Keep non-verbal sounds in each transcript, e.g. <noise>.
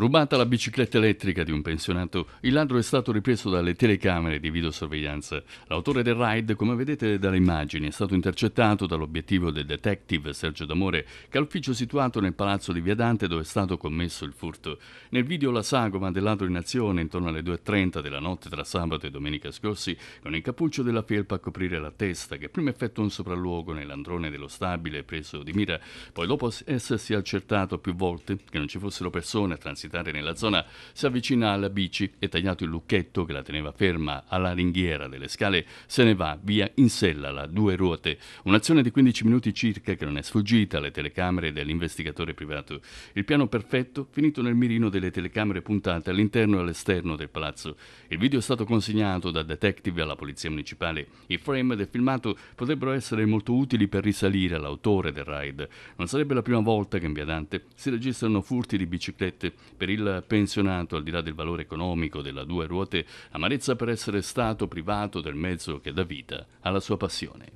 Rubata la bicicletta elettrica di un pensionato, il ladro è stato ripreso dalle telecamere di videosorveglianza. L'autore del raid, come vedete dalle immagini, è stato intercettato dall'obiettivo del detective Sergio D'Amore, che ha l'ufficio situato nel palazzo di Via Dante dove è stato commesso il furto. Nel video la sagoma del ladro in azione intorno alle 2.30 della notte tra sabato e domenica scorsi, con il cappuccio della felpa a coprire la testa, che prima effettua un sopralluogo nell'androne dello stabile preso di mira, poi dopo essersi accertato più volte che non ci fossero persone a universitarie nella zona, si avvicina alla bici e tagliato il lucchetto che la teneva ferma alla ringhiera delle scale, se ne va via in sella alla due ruote. Un'azione di 15 minuti circa che non è sfuggita alle telecamere dell'investigatore privato. Il piano perfetto finito nel mirino delle telecamere puntate all'interno e all'esterno del palazzo. Il video è stato consegnato da detective alla polizia municipale. I frame del filmato potrebbero essere molto utili per risalire all'autore del raid. Non sarebbe la prima volta che in via Dante si registrano furti di biciclette per il pensionato, al di là del valore economico della due ruote, amarezza per essere stato privato del mezzo che dà vita alla sua passione.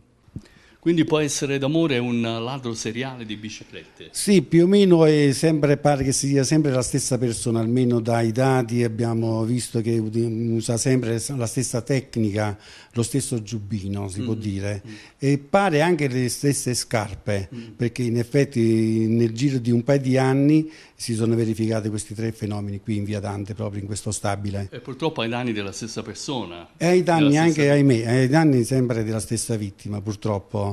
Quindi può essere d'amore un ladro seriale di biciclette? Sì, più o meno sempre, pare che sia sempre la stessa persona, almeno dai dati abbiamo visto che usa sempre la stessa tecnica, lo stesso giubbino si mm. può dire, mm. e pare anche le stesse scarpe, mm. perché in effetti nel giro di un paio di anni si sono verificati questi tre fenomeni qui in via Dante, proprio in questo stabile. E purtroppo ai danni della stessa persona. E ai danni anche, stessa... ahimè, ai danni sempre della stessa vittima, purtroppo.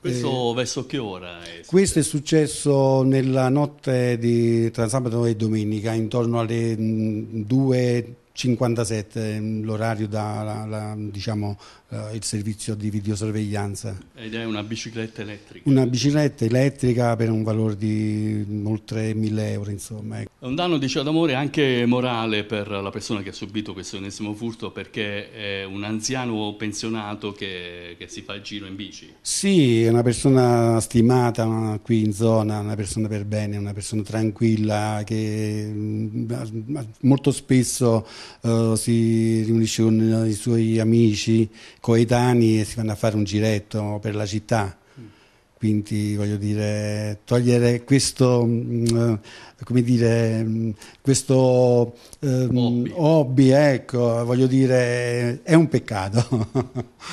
Questo eh, verso che ora? È questo è successo nella notte di, tra sabato e domenica, intorno alle 2 mm, 57 ehm, l'orario da la, la, diciamo, eh, il servizio di videosorveglianza. Ed è una bicicletta elettrica? Una bicicletta elettrica per un valore di mm, oltre 1000 euro insomma. Ecco. È un danno dice d'amore anche morale per la persona che ha subito questo ennesimo furto perché è un anziano pensionato che, che si fa il giro in bici. Sì, è una persona stimata qui in zona, una persona per bene, una persona tranquilla che mm, molto spesso eh, si riunisce con i suoi amici coetanei e si vanno a fare un giretto per la città. Quindi voglio dire, togliere questo, mm, eh, come dire, mm, questo ehm, hobby, hobby ecco, voglio dire, è un peccato. <laughs>